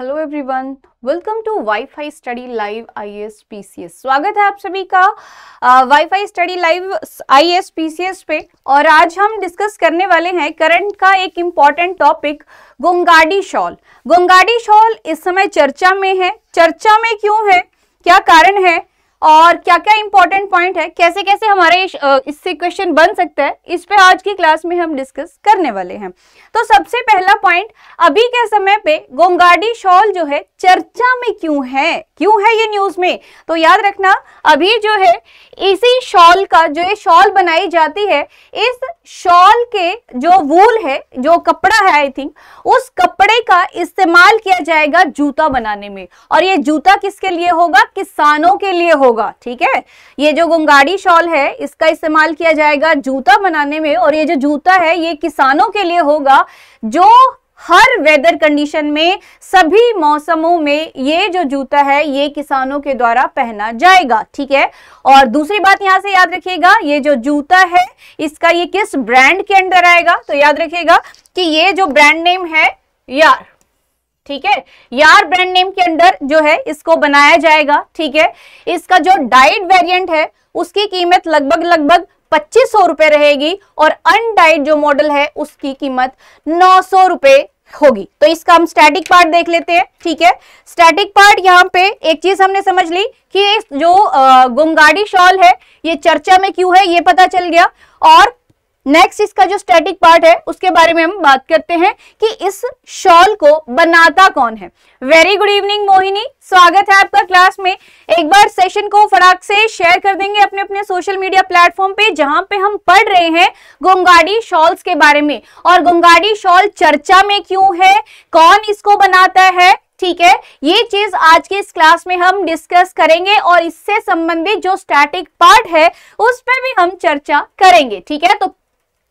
hello everyone welcome to WiFi study live IAS स्वागत है आप सभी का वाईफाई स्टडी लाइव आईएएस एस पे और आज हम डिस्कस करने वाले हैं करंट का एक important topic Gongadi shawl Gongadi shawl इस समय चर्चा में है चर्चा में क्यों है क्या कारण है और क्या क्या इंपॉर्टेंट पॉइंट है कैसे कैसे हमारे इससे क्वेश्चन बन सकता है इस पे आज की क्लास में हम डिस्कस करने वाले हैं तो सबसे पहला पॉइंट अभी के समय पे गोंगाडी शॉल जो है चर्चा में क्यों है क्यों है ये न्यूज में तो याद रखना अभी जो है इसी शॉल का जो ये शॉल बनाई जाती है इस शॉल के जो वूल है जो कपड़ा है आई थिंक उस कपड़े का इस्तेमाल किया जाएगा जूता बनाने में और ये जूता किसके लिए होगा किसानों के लिए होगा ठीक है ये जो गुंगाड़ी शॉल है इसका इस्तेमाल किया जाएगा जूता बनाने में और ये जो जूता है ये किसानों के लिए होगा जो हर वेदर कंडीशन में सभी मौसमों में ये जो जूता है ये किसानों के द्वारा पहना जाएगा ठीक है और दूसरी बात यहां से याद रखिएगा ये जो जूता है इसका ये किस ब्रांड के अंदर आएगा तो याद रखिएगा कि ये जो ब्रांड नेम है यार ठीक है यार ब्रांड नेम के अंदर जो है इसको बनाया जाएगा ठीक है इसका जो डाइट वेरियंट है उसकी कीमत लगभग लगभग पच्चीस सौ रुपए रहेगी और अनडाइड जो मॉडल है उसकी कीमत नौ सौ रुपए होगी तो इसका हम स्टैटिक पार्ट देख लेते हैं ठीक है स्टैटिक पार्ट यहाँ पे एक चीज हमने समझ ली कि जो गुमगाड़ी शॉल है ये चर्चा में क्यों है ये पता चल गया और नेक्स्ट इसका जो स्टैटिक पार्ट है उसके बारे में हम बात करते हैं कि इस शॉल को बनाता कौन है वेरी गुड इवनिंग मोहिनी स्वागत है आपका क्लास में एक बार सेशन को फटाक से शेयर कर देंगे अपने अपने सोशल मीडिया प्लेटफॉर्म पे जहां पे हम पढ़ रहे हैं गोंगाड़ी शॉल्स के बारे में और गोंगाड़ी शॉल चर्चा में क्यों है कौन इसको बनाता है ठीक है ये चीज आज के इस क्लास में हम डिस्कस करेंगे और इससे संबंधित जो स्टैटिक पार्ट है उस पर भी हम चर्चा करेंगे ठीक है तो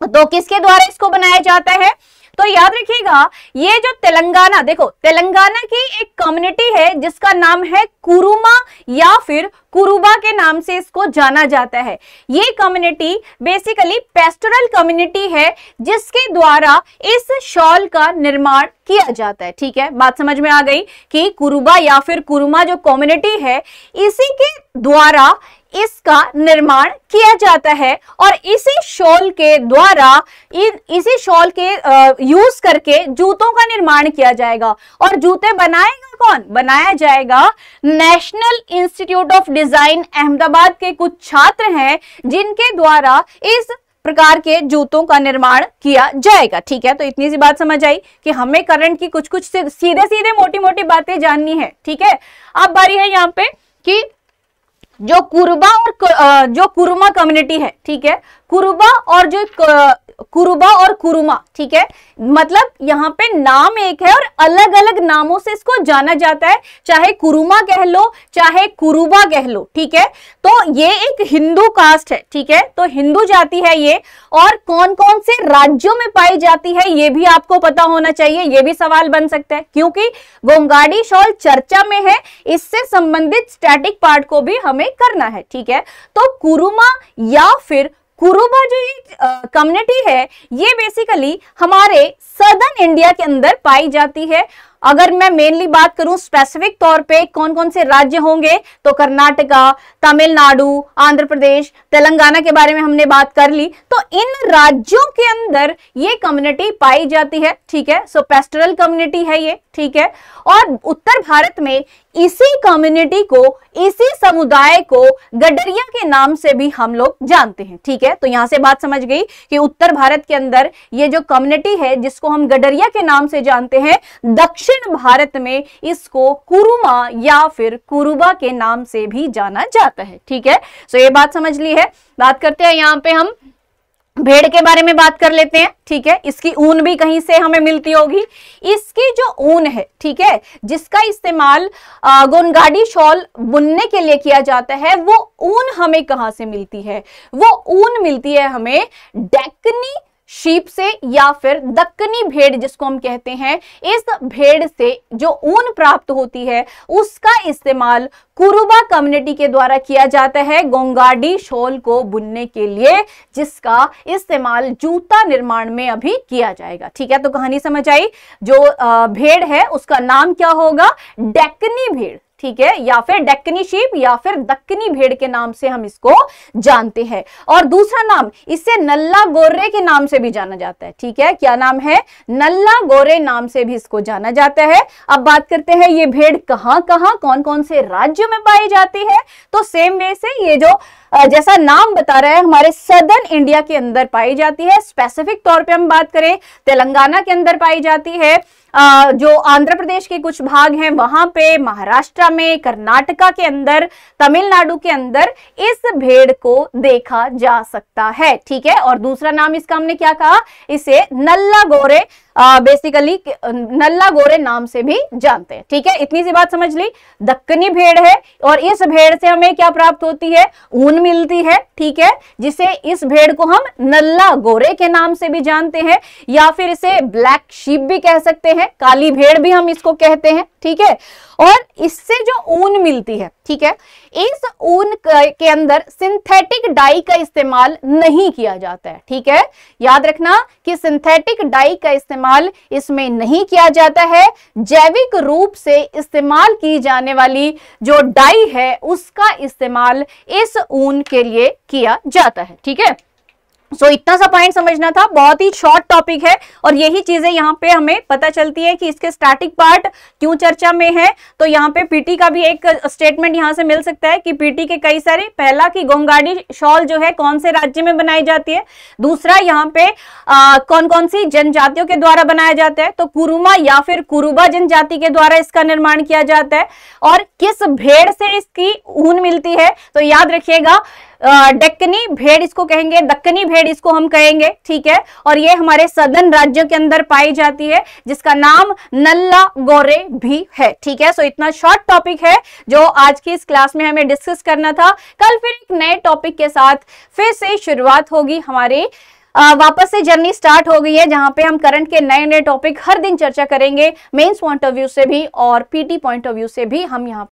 तो किसके द्वारा इसको बनाया जाता है तो याद रखिएगा ये जो तेलंगाना देखो तेलंगाना की एक कम्युनिटी है जिसका नाम है कुरुमा या फिर कुरुबा के नाम से इसको जाना जाता है ये कम्युनिटी बेसिकली पेस्टोरल कम्युनिटी है जिसके द्वारा इस शॉल का निर्माण किया जाता है ठीक है बात समझ में आ गई कि कुरुबा या फिर कुरुमा जो कम्युनिटी है इसी के द्वारा इसका निर्माण किया जाता है और इसी शॉल के द्वारा इसी शॉल के यूज करके जूतों का निर्माण किया जाएगा और जूते बनाएगा कौन बनाया जाएगा national institute of design Ahmedabad के कुछ छात्र हैं जिनके द्वारा इस प्रकार के जूतों का निर्माण किया जाएगा ठीक है तो इतनी सी बात समझ आई कि हमें करंट की कुछ कुछ सीधे सीधे मोटी मोटी बातें जाननी है ठीक है अब बारी है यहाँ पे कि जो कुरबा और जो कुरमा कम्युनिटी है ठीक है कुरुबा और जो कुरुबा और कुरुमा ठीक है मतलब यहाँ पे नाम एक है और अलग अलग नामों से इसको जाना जाता है चाहे कुरुमा कह लो चाहे कुरुबा कह लो ठीक है तो ये एक हिंदू कास्ट है ठीक है तो हिंदू जाति है ये और कौन कौन से राज्यों में पाई जाती है ये भी आपको पता होना चाहिए ये भी सवाल बन सकता है क्योंकि गोंगाड़ी शॉल चर्चा में है इससे संबंधित स्टैटिक पार्ट को भी हमें करना है ठीक है तो कुरुमा या फिर कुरुबा जो कम्युनिटी है ये बेसिकली हमारे सदर्न इंडिया के अंदर पाई जाती है अगर मैं मेनली बात करूं स्पेसिफिक तौर पे कौन कौन से राज्य होंगे तो कर्नाटका तमिलनाडु आंध्र प्रदेश तेलंगाना के बारे में हमने बात कर ली तो इन राज्यों के अंदर ये कम्युनिटी पाई जाती है ठीक है सो पेस्टरल कम्युनिटी है ये ठीक है और उत्तर भारत में इसी कम्युनिटी को इसी समुदाय को गडरिया के नाम से भी हम लोग जानते हैं ठीक है तो यहां से बात समझ गई कि उत्तर भारत के अंदर ये जो कम्युनिटी है जिसको हम गडरिया के नाम से जानते हैं दक्षिण दक्षिण भारत में इसको कुरुमा या फिर कुरुबा के नाम से भी जाना जाता है ठीक है सो ये बात समझ ली है बात करते हैं यहाँ पे हम भेड़ के बारे में बात कर लेते हैं ठीक है इसकी ऊन भी कहीं से हमें मिलती होगी इसकी जो ऊन है ठीक है जिसका इस्तेमाल गोनगाडी शॉल बुनने के लिए किया जाता है वो ऊन हमें कहाँ से मिलती है वो ऊन मिलती है हमें डेक्नी शीप से या फिर दक्कनी भेड़ जिसको हम कहते हैं इस भेड़ से जो ऊन प्राप्त होती है उसका इस्तेमाल कुरुबा कम्युनिटी के द्वारा किया जाता है गोंगाडी शॉल को बुनने के लिए जिसका इस्तेमाल जूता निर्माण में अभी किया जाएगा ठीक है तो कहानी समझ आई जो भेड़ है उसका नाम क्या होगा डेकनी भेड़ ठीक है या फिर डेक्कनी शीप या फिर दक्कनी भेड़ के नाम से हम इसको जानते हैं और दूसरा नाम इसे नल्ला गोर्रे के नाम से भी जाना जाता है ठीक है क्या नाम है नल्ला गोरे नाम से भी इसको जाना जाता है अब बात करते हैं ये भेड़ कहाँ कहाँ कौन कौन से राज्य में पाई जाती है तो सेम वे से ये जो जैसा नाम बता रहा है हमारे सदर्न इंडिया के अंदर पाई जाती है स्पेसिफिक तौर पे हम बात करें तेलंगाना के अंदर पाई जाती है जो आंध्र प्रदेश के कुछ भाग हैं वहां पे महाराष्ट्र आंध्रा में कर्नाटका के अंदर तमिलनाडु के अंदर इस भेड़ को देखा जा सकता है ठीक है और दूसरा नाम इसका हमने क्या कहा इसे नल्ला गोरे बेसिकली नल्ला गोरे नाम से भी जानते हैं ठीक है इतनी सी बात समझ ली दक्कनी भेड़ है और इस भेड़ से हमें क्या प्राप्त होती है ऊन मिलती है ठीक है जिसे इस भेड़ को हम नल्ला गोरे के नाम से भी जानते हैं या फिर इसे ब्लैक शीप भी कह सकते हैं काली भेड़ भी हम इसको कहते हैं ठीक है और इससे जो ऊन मिलती है ठीक है इस ऊन के अंदर सिंथेटिक डाई का इस्तेमाल नहीं किया जाता है ठीक है याद रखना कि सिंथेटिक डाई का इस्तेमाल इसमें नहीं किया जाता है जैविक रूप से इस्तेमाल की जाने वाली जो डाई है उसका इस्तेमाल इस ऊन के लिए किया जाता है ठीक है सो so, इतना सा पॉइंट समझना था बहुत ही शॉर्ट टॉपिक है और यही चीजें यहाँ पे हमें पता चलती है कि इसके स्टैटिक पार्ट क्यों चर्चा में है तो यहाँ पे पीटी का भी एक स्टेटमेंट यहाँ से मिल सकता है कि पीटी के कई सारे पहला कि गोंगाड़ी शॉल जो है कौन से राज्य में बनाई जाती है दूसरा यहाँ पे आ, कौन कौन सी जनजातियों के द्वारा बनाया जाता है तो कुरुमा या फिर कुरुबा जनजाति के द्वारा इसका निर्माण किया जाता है और किस भेड़ से इसकी ऊन मिलती है तो याद रखिएगा डक्कनी भेड़ इसको कहेंगे दक्कनी भेड़ इसको हम कहेंगे ठीक है और ये हमारे सदन राज्य के अंदर पाई जाती है जिसका नाम नल्ला गोरे भी है ठीक है सो इतना शॉर्ट टॉपिक है जो आज की इस क्लास में हमें डिस्कस करना था कल फिर एक नए टॉपिक के साथ फिर से शुरुआत होगी हमारी आ, वापस से जर्नी स्टार्ट हो गई है जहां पे हम करंट के नए नए टॉपिक हर दिन चर्चा करेंगे मेंस पॉइंट ऑफ व्यू से भी और पीटी पॉइंट ऑफ व्यू से भी हम यहाँ